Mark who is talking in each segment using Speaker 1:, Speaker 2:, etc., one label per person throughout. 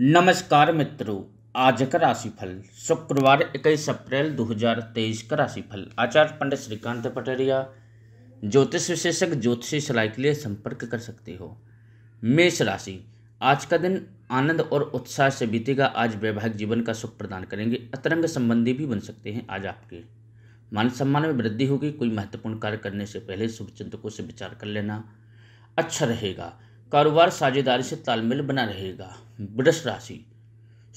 Speaker 1: नमस्कार मित्रों आज का राशिफल शुक्रवार 21 अप्रैल 2023 का राशिफल आचार्य पंडित श्रीकांत पटेरिया ज्योतिष विशेषज्ञ ज्योतिषी सलाह के लिए संपर्क कर सकते हो मेष राशि आज का दिन आनंद और उत्साह से बीतेगा आज वैवाहिक जीवन का सुख प्रदान करेंगे अतरंग संबंधी भी बन सकते हैं आज आपके मान सम्मान में वृद्धि होगी कोई महत्वपूर्ण कार्य करने से पहले शुभ चिंतकों से विचार कर लेना अच्छा रहेगा कारोबार साझेदारी से तालमेल बना रहेगा वृष राशि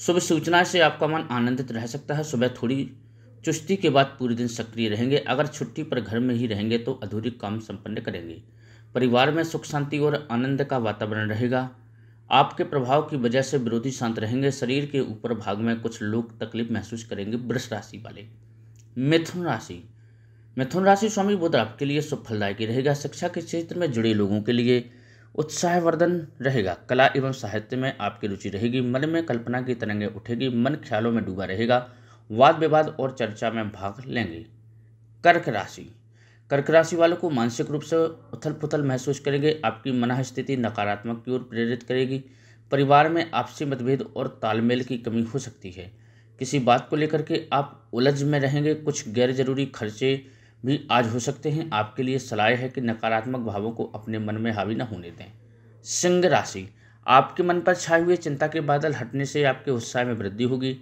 Speaker 1: शुभ सूचना से आपका मन आनंदित रह सकता है सुबह थोड़ी चुस्ती के बाद पूरे दिन सक्रिय रहेंगे अगर छुट्टी पर घर में ही रहेंगे तो अधूरी काम संपन्न करेंगे परिवार में सुख शांति और आनंद का वातावरण रहेगा आपके प्रभाव की वजह से विरोधी शांत रहेंगे शरीर के ऊपर भाग में कुछ लोग तकलीफ महसूस करेंगे वृष राशि वाले मिथुन राशि मिथुन राशि स्वामी बुद्ध आपके लिए सुख फलदायक रहेगा शिक्षा के क्षेत्र में जुड़े लोगों के लिए उत्साहवर्धन रहेगा कला एवं साहित्य में आपकी रुचि रहेगी मन में कल्पना की तरंगें उठेगी मन ख्यालों में डूबा रहेगा वाद विवाद और चर्चा में भाग लेंगे कर्क राशि कर्क राशि वालों को मानसिक रूप से उथल पुथल महसूस करेंगे आपकी मनः स्थिति नकारात्मक की ओर प्रेरित करेगी परिवार में आपसी मतभेद और तालमेल की कमी हो सकती है किसी बात को लेकर के आप उलझ में रहेंगे कुछ गैर जरूरी खर्चे भी आज हो सकते हैं आपके लिए सलाह है कि नकारात्मक भावों को अपने मन में हावी न होने दें सिंह राशि आपके मन पर छाए हुए चिंता के बादल हटने से आपके उत्साह में वृद्धि होगी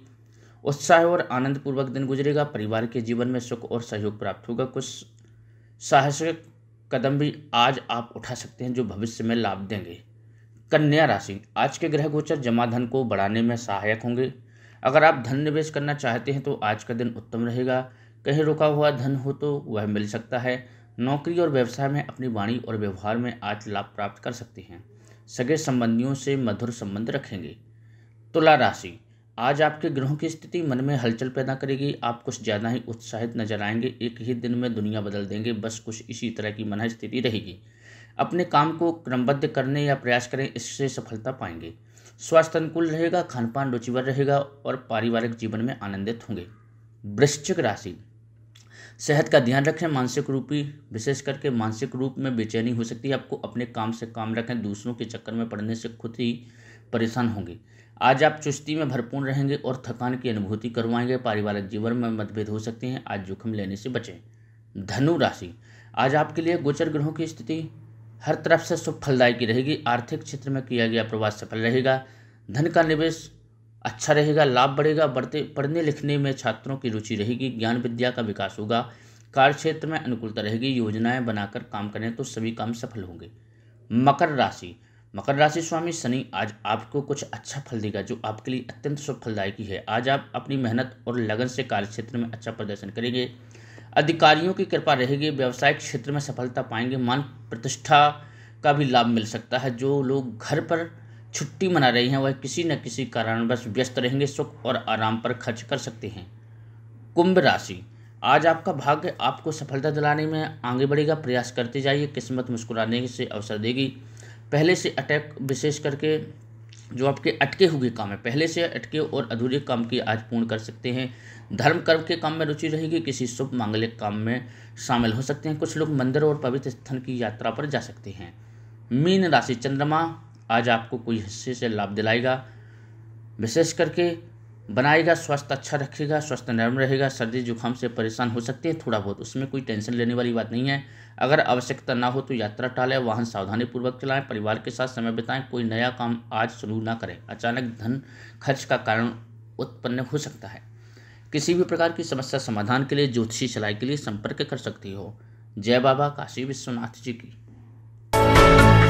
Speaker 1: उत्साह और आनंदपूर्वक दिन गुजरेगा परिवार के जीवन में सुख और सहयोग प्राप्त होगा कुछ साहसिक कदम भी आज आप उठा सकते हैं जो भविष्य में लाभ देंगे कन्या राशि आज के ग्रह गोचर जमा धन को बढ़ाने में सहायक होंगे अगर आप धन निवेश करना चाहते हैं तो आज का दिन उत्तम रहेगा कहीं रुका हुआ धन हो तो वह मिल सकता है नौकरी और व्यवसाय में अपनी वाणी और व्यवहार में आज लाभ प्राप्त कर सकते हैं सगे संबंधियों से मधुर संबंध रखेंगे तुला राशि आज आपके ग्रहों की स्थिति मन में हलचल पैदा करेगी आप कुछ ज़्यादा ही उत्साहित नजर आएंगे एक ही दिन में दुनिया बदल देंगे बस कुछ इसी तरह की मन स्थिति रहेगी अपने काम को क्रमबद्ध करने या प्रयास करें इससे सफलता पाएंगे स्वास्थ्य अनुकूल रहेगा खानपान रुचिवर रहेगा और पारिवारिक जीवन में आनंदित होंगे वृश्चिक राशि सेहत का ध्यान रखें मानसिक रूपी विशेष करके मानसिक रूप में बेचैनी हो सकती है आपको अपने काम से काम रखें दूसरों के चक्कर में पड़ने से खुद ही परेशान होंगे आज आप चुस्ती में भरपूर रहेंगे और थकान की अनुभूति करवाएंगे पारिवारिक जीवन में मतभेद हो सकते हैं आज जोखिम लेने से बचें धनु राशि आज आपके लिए गोचर ग्रहों की स्थिति हर तरफ से सुख फलदायक रहेगी आर्थिक क्षेत्र में किया गया प्रवास सफल रहेगा धन का निवेश अच्छा रहेगा लाभ बढ़ेगा बढ़ते पढ़ने लिखने में छात्रों की रुचि रहेगी ज्ञान विद्या का विकास होगा कार्य क्षेत्र में अनुकूलता रहेगी योजनाएं बनाकर काम करें तो सभी काम सफल होंगे मकर राशि मकर राशि स्वामी शनि आज आपको कुछ अच्छा फल देगा जो आपके लिए अत्यंत शुभ फलदायक है आज आप अपनी मेहनत और लगन से कार्य क्षेत्र में अच्छा प्रदर्शन करेंगे अधिकारियों की कृपा रहेगी व्यवसायिक क्षेत्र में सफलता पाएंगे मान प्रतिष्ठा का भी लाभ मिल सकता है जो लोग घर पर छुट्टी मना रही हैं वह किसी न किसी कारणवश व्यस्त रहेंगे सुख और आराम पर खर्च कर सकते हैं कुंभ राशि आज आपका भाग्य आपको सफलता दिलाने में आगे बढ़ेगा प्रयास करते जाइए किस्मत मुस्कुराने से अवसर देगी पहले से अटैक विशेष करके जो आपके अटके हुए काम है पहले से अटके और अधूरे काम की आज पूर्ण कर सकते हैं धर्म कर्म के काम में रुचि रहेगी किसी शुभ मांगलिक काम में शामिल हो सकते हैं कुछ लोग मंदिर और पवित्र स्थान की यात्रा पर जा सकते हैं मीन राशि चंद्रमा आज आपको कोई हिस्से से लाभ दिलाएगा विशेष करके बनाएगा स्वास्थ्य अच्छा रखेगा स्वास्थ्य नरम रहेगा सर्दी जुकाम से परेशान हो सकते हैं थोड़ा बहुत उसमें कोई टेंशन लेने वाली बात नहीं है अगर आवश्यकता ना हो तो यात्रा टालें वाहन सावधानीपूर्वक चलाएं परिवार के साथ समय बिताएं कोई नया काम आज शुरू ना करें अचानक धन खर्च का कारण उत्पन्न हो सकता है किसी भी प्रकार की समस्या समाधान के लिए ज्योतिषी सलाह के लिए संपर्क कर सकती हो जय बाबा काशी विश्वनाथ जी की